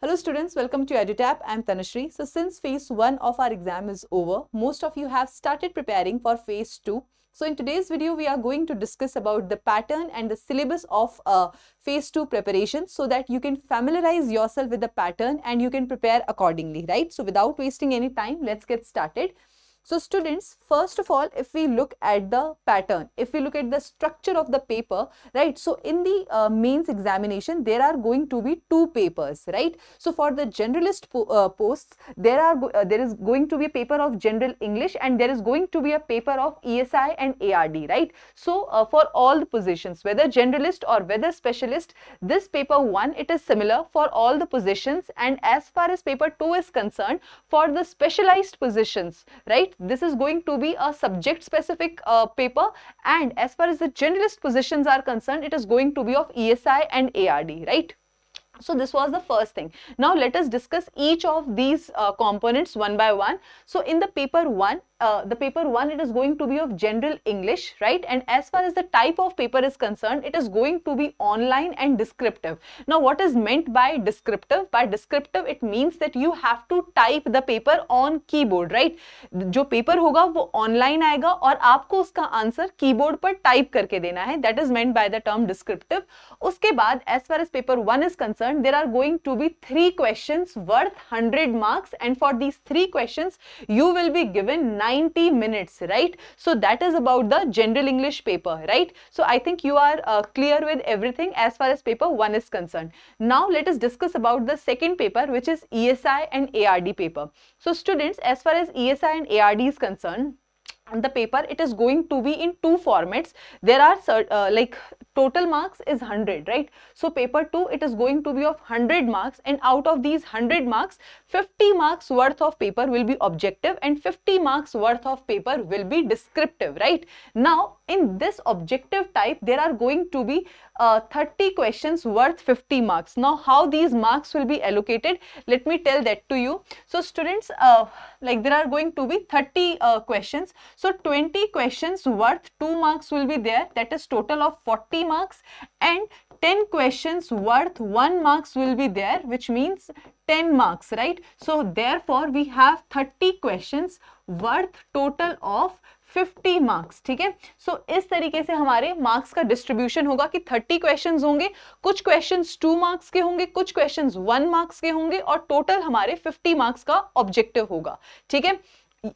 Hello students, welcome to EduTap. I'm Tanushree. So since phase 1 of our exam is over, most of you have started preparing for phase 2. So in today's video, we are going to discuss about the pattern and the syllabus of uh, phase 2 preparation so that you can familiarize yourself with the pattern and you can prepare accordingly, right? So without wasting any time, let's get started. So students, first of all, if we look at the pattern, if we look at the structure of the paper, right? So in the uh, mains examination, there are going to be two papers, right? So for the generalist po uh, posts, there are uh, there is going to be a paper of general English and there is going to be a paper of ESI and ARD, right? So uh, for all the positions, whether generalist or whether specialist, this paper one, it is similar for all the positions and as far as paper two is concerned, for the specialized positions, right? this is going to be a subject specific uh, paper and as far as the generalist positions are concerned, it is going to be of ESI and ARD, right? So this was the first thing. Now let us discuss each of these uh, components one by one. So in the paper 1, uh, the paper 1 it is going to be of general English right and as far as the type of paper is concerned it is going to be online and descriptive. Now what is meant by descriptive? By descriptive it means that you have to type the paper on keyboard right. जो paper hoga वो online आएगा और आपको उसका answer keyboard पर type करके देना है that is meant by the term descriptive. uske बाद as far as paper 1 is concerned concerned, there are going to be three questions worth 100 marks and for these three questions, you will be given 90 minutes, right? So that is about the general English paper, right? So I think you are uh, clear with everything as far as paper 1 is concerned. Now let us discuss about the second paper which is ESI and ARD paper. So students, as far as ESI and ARD is concerned, the paper it is going to be in two formats there are uh, like total marks is 100 right so paper 2 it is going to be of 100 marks and out of these 100 marks 50 marks worth of paper will be objective and 50 marks worth of paper will be descriptive right now in this objective type there are going to be uh, 30 questions worth 50 marks now how these marks will be allocated let me tell that to you so students uh, like there are going to be 30 uh, questions so 20 questions worth 2 marks will be there that is total of 40 20 marks and 10 questions worth 1 marks will be there which means 10 marks right so therefore we have 30 questions worth total of 50 marks ठीक है सो इस तरीके से हमारे marks का distribution होगा कि 30 questions होंगे कुछ क्वेश्चंस 2 मार्क्स के होंगे कुछ क्वेश्चंस 1 मार्क्स के होंगे और टोटल हमारे 50 मार्क्स का ऑब्जेक्टिव होगा ठीक है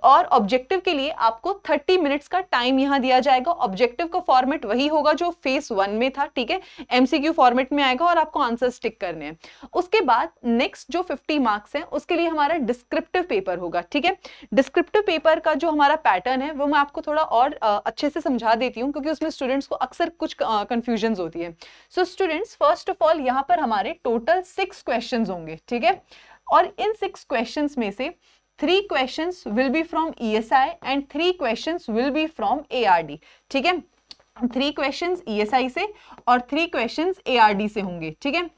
और ऑब्जेक्टिव के लिए आपको 30 मिनट्स का टाइम यहाँ दिया जाएगा ऑब्जेक्टिव का फॉर्मेट वही होगा जो फेस वन में था ठीक है एमसीक्यू फॉर्मेट में आएगा और आपको आंसर स्टिक करने हैं उसके बाद नेक्स्ट जो 50 मार्क्स हैं उसके लिए हमारा डिस्क्रिप्टिव पेपर होगा ठीक है डिस्क्रिप्टिव पेपर का जो हमारा पैटर्न है वो मैं आपको थोड़ा और अच्छे से समझा देती हूँ क्योंकि उसमें स्टूडेंट्स को अक्सर कुछ कन्फ्यूजन होती है so students first of all यहाँ पर हमारे टोटल सिक्स क्वेश्चन होंगे ठीक है और इन सिक्स क्वेश्चन में से three question will be from E S I and three question will be from ARD ठीक है three question E S I से और three question A R D से होंगे ठीक है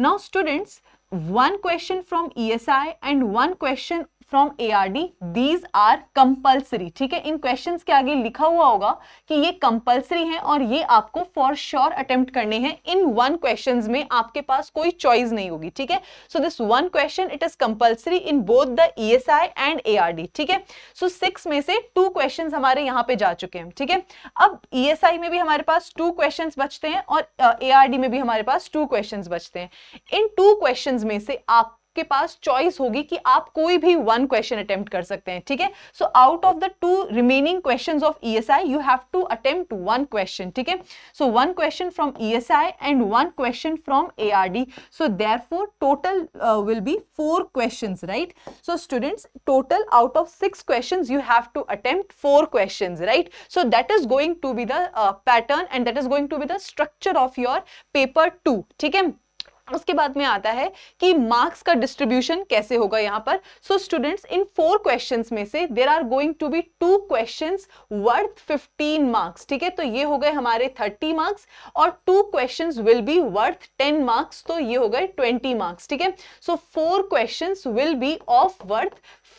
now students one question from E S I and one question from A R D these are compulsory ठीक है इन क्वेश्चन के आगे लिखा हुआ होगा कि ये कंपल्सरी है और ये आपको फॉर श्योर अटेम्प्ट करने हैं इन वन क्वेश्चन में आपके पास कोई चॉइस नहीं होगी ठीक है so this one question it is compulsory in both the E S I and A R D ठीक है सो सिक्स में से टू क्वेश्चन हमारे यहाँ पे जा चुके हैं ठीक है अब ई एस आई में भी हमारे पास टू क्वेश्चन बचते हैं और ए आर डी में भी हमारे पास टू क्वेश्चन बचते हैं इन टू क्वेश्चन में से आप आपके पास चॉइस होगी कि आप कोई भी वन क्वेश्चन अटेम्प्ट कर सकते हैं ठीक है so out of the two remaining question of E S I you have to attempt one question ठीक है so one question from E S I and one question from A R D so there four total will be four question right so students total out of six question you have to attempt four question right so that is going to be the pattern and that is going to be the structure of your paper two ठीक है उसके बाद में आता है कि marks का distribution कैसे होगा यहां पर so students in four questions में से there are going to be two questions worth 15 marks ठीक है तो ये हो गए हमारे 30 मार्क्स और two questions will be worth 10 marks तो ये हो गए 20 मार्क्स ठीक है so four question will be of worth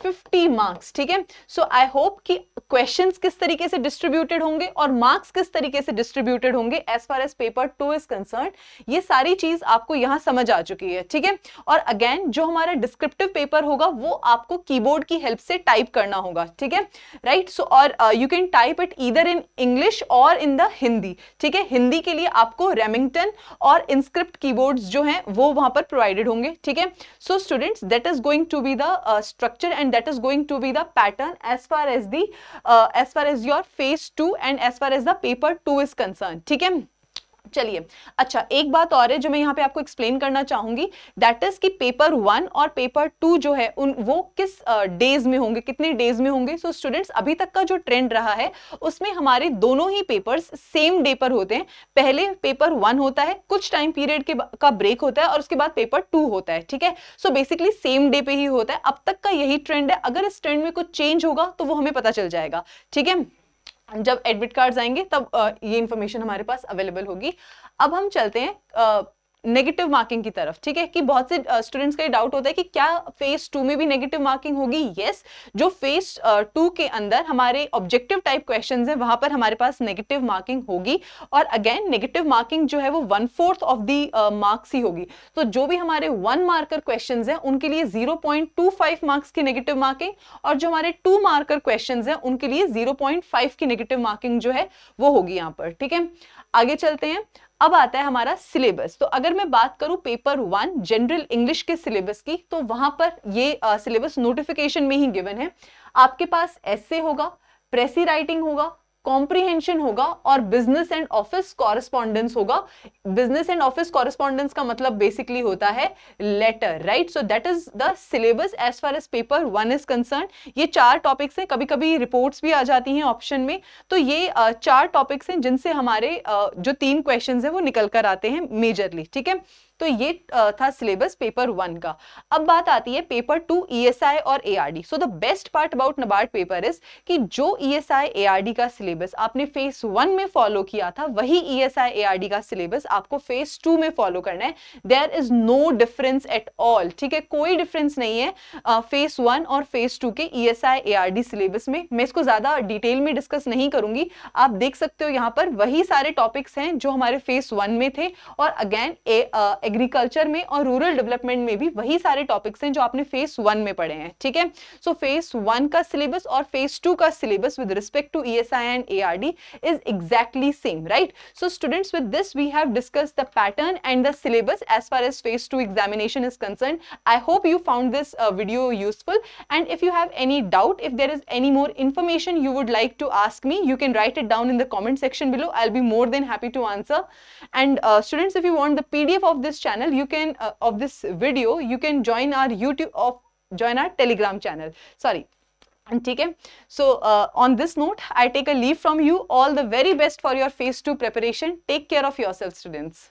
50 marks ठीक है सो आई होप कि क्वेश्चंस किस तरीके से डिस्ट्रीब्यूटेड होंगे और मार्क्स किस तरीके से डिस्ट्रीब्यूटेड होंगे as far as paper two is concern ये सारी चीज आपको यहां यहाँ समझ आ चुकी है ठीक है और अगेन जो हमारा डिस्क्रिप्टिव पेपर होगा वो आपको कीबोर्ड की हेल्प से टाइप करना होगा ठीक है राइट सो और यू कैन टाइप इट इधर इन इंग्लिश और इन द हिंदी ठीक है हिंदी के लिए आपको रेमिंगटन और इंस्क्रिप्ट कीबोर्ड्स जो हैं वो वहां पर प्रोवाइडेड होंगे ठीक है so students that is going to be the structure and that is going to be the pattern as far as the as far as your phase two and as far as the paper two is concern ठीक है चलिए अच्छा एक बात और है जो मैं यहाँ पे आपको एक्सप्लेन करना चाहूंगी दैट इज कि पेपर वन और पेपर टू जो है उन वो किस डेज uh, में होंगे कितने डेज में होंगे सो so, स्टूडेंट्स अभी तक का जो ट्रेंड रहा है उसमें हमारे दोनों ही पेपर्स सेम डे पर होते हैं पहले पेपर वन होता है कुछ टाइम पीरियड के का ब्रेक होता है और उसके बाद पेपर टू होता है ठीक है सो बेसिकली सेम डे पे ही होता है अब तक का यही ट्रेंड है अगर इस ट्रेंड में कुछ चेंज होगा तो वो हमें पता चल जाएगा ठीक है जब एडमिट कार्ड आएंगे तब ये इंफॉर्मेशन हमारे पास अवेलेबल होगी अब हम चलते हैं नेगेटिव मार्किंग की तरफ ठीक है कि बहुत से स्टूडेंट्स का ये डाउट होता है कि क्या फेज टू में भी नेगेटिव मार्किंग होगी यस yes, जो फेज टू के अंदर हमारे ऑब्जेक्टिव टाइप क्वेश्चन है वहां पर हमारे पास नेगेटिव मार्किंग होगी और अगेन नेगेटिव मार्किंग जो है वो one fourth of the marks ही होगी तो जो भी हमारे वन मार्कर क्वेश्चन है उनके लिए जीरो मार्क्स की नेगेटिव मार्किंग और जो हमारे टू मार्कर क्वेश्चन है उनके लिए जीरो की नेगेटिव मार्किंग जो है वो होगी यहाँ पर ठीक है आगे चलते हैं अब आता है हमारा सिलेबस तो अगर मैं बात करूं पेपर वन जनरल इंग्लिश के सिलेबस की तो वहां पर ये सिलेबस नोटिफिकेशन में ही गिवन है आपके पास एस होगा प्रेसी राइटिंग होगा कॉम्प्रीहेंशन होगा और बिजनेस एंड ऑफिस कॉरेस्पॉन्डेंस होगा बिजनेस एंड ऑफिस कॉरेस्पॉन्डेंस का मतलब बेसिकली होता है letter right so that is the syllabus as far as paper one is concern ये चार टॉपिक्स हैं कभी कभी रिपोर्ट्स भी आ जाती हैं ऑप्शन में तो ये चार टॉपिक्स हैं जिनसे हमारे जो तीन क्वेश्चन हैं वो निकल कर आते हैं मेजरली ठीक है major, तो ये था सिलेबस पेपर वन का अब बात आती है पेपर टू ईएसआई और ARD so the best part about NABARD paper is कि जो ईएसआई e एआरडी का सिलेबस आपने फेस वन में फॉलो किया था वही ईएसआई e एआरडी का सिलेबस आपको फेस टू में फॉलो करना है there is no difference at all ठीक है कोई डिफरेंस नहीं है फेस वन और फेस टू के ईएसआई एआरडी सिलेबस में मैं इसको ज्यादा डिटेल में डिस्कस नहीं करूंगी आप देख सकते हो यहां पर वही सारे टॉपिक्स हैं जो हमारे फेस वन में थे और अगेन एग्रीकल्चर में और रूरल डेवलपमेंट में भी वही सारे टॉपिक्स हैं जो आपने फेस वन में पढ़े हैं ठीक है सो फेस वन का सिलेबस और फेस टू का syllabus with respect to E S I and A R D is exactly same right so students with this we have discuss the pattern and the syllabus as far as phase two examination is concern I hope you found this video useful and if you have any doubt if there is any more information you would like to ask me you can write it down in the comment section below I'll be more than happy to answer and students if you want the P D F of this channel you can uh, of this video you can join our youtube of join our telegram channel sorry and okay so uh, on this note i take a leave from you all the very best for your phase 2 preparation take care of yourselves, students